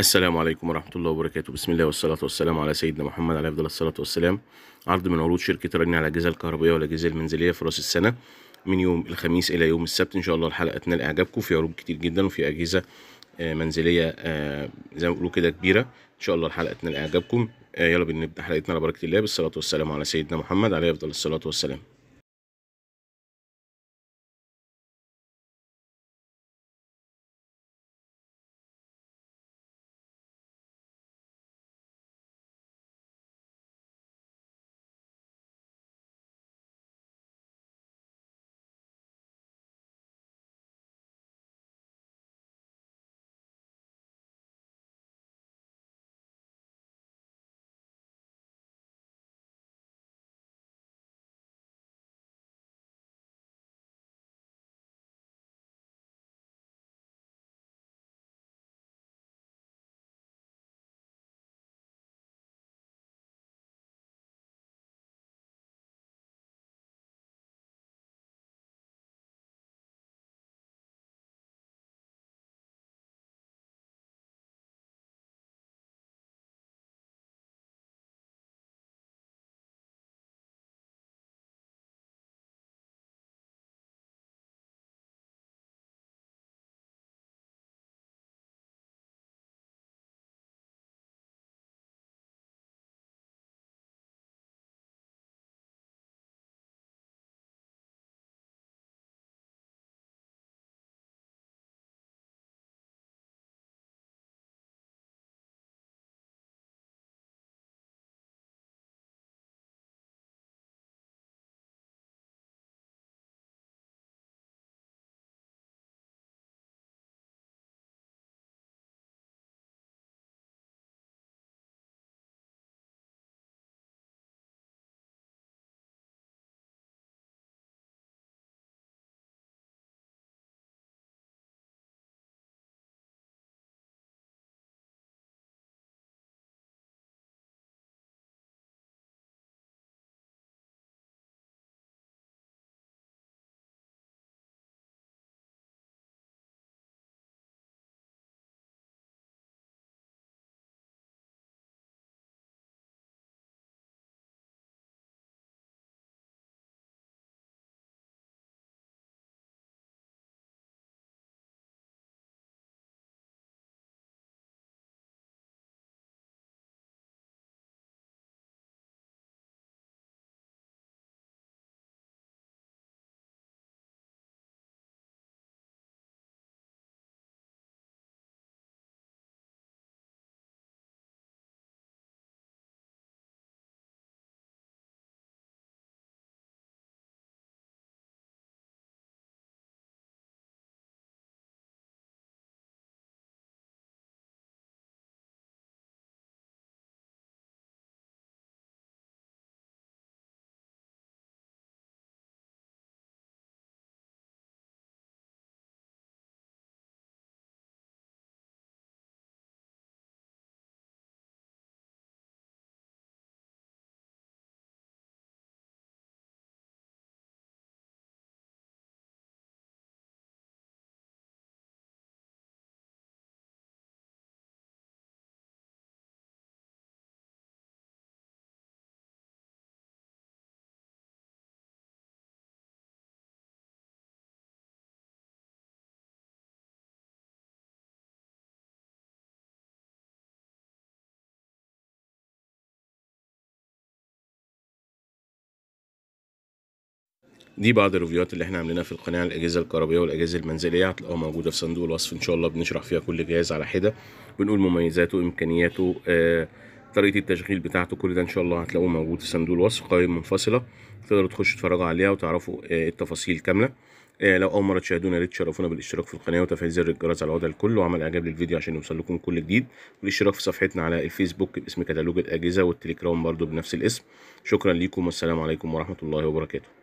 السلام عليكم ورحمة الله وبركاته بسم الله والصلاة والسلام على سيدنا محمد عليه أفضل الصلاة والسلام عرض من عروض شركة رني على الأجهزة الكهربائية والأجهزة المنزلية في رأس السنة من يوم الخميس إلى يوم السبت إن شاء الله الحلقة تنال إعجابكم في عروض كتير جدا وفي أجهزة آه، منزلية آه، زي ما بيقولوا كده كبيرة إن شاء الله الحلقة تنال إعجابكم آه، يلا بنبدأ حلقتنا على بركة الله بالصلاة والسلام على سيدنا محمد عليه أفضل الصلاة والسلام دي بعض الريفيوهات اللي احنا عاملينها في القناه على الاجهزه الكهربائيه والاجهزه المنزليه هتلاقوها موجوده في صندوق الوصف ان شاء الله بنشرح فيها كل جهاز على حده بنقول مميزاته امكانياته آه طريقه التشغيل بتاعته كل ده ان شاء الله هتلاقوه موجود في صندوق الوصف قائمه منفصله تقدروا تخشوا تتفرجوا عليها وتعرفوا آه التفاصيل كامله آه لو اول مره تشاهدونا يا ريت تشرفونا بالاشتراك في القناه وتفعيل زر الجرس على وضع الكل وعمل اعجاب للفيديو عشان يوصل لكم كل جديد والاشتراك في صفحتنا على الفيسبوك باسم كتالوج الاجهزه والتليجرام برضو بنفس الاسم شكرا لكم والسلام عليكم ورحمه الله وبركاته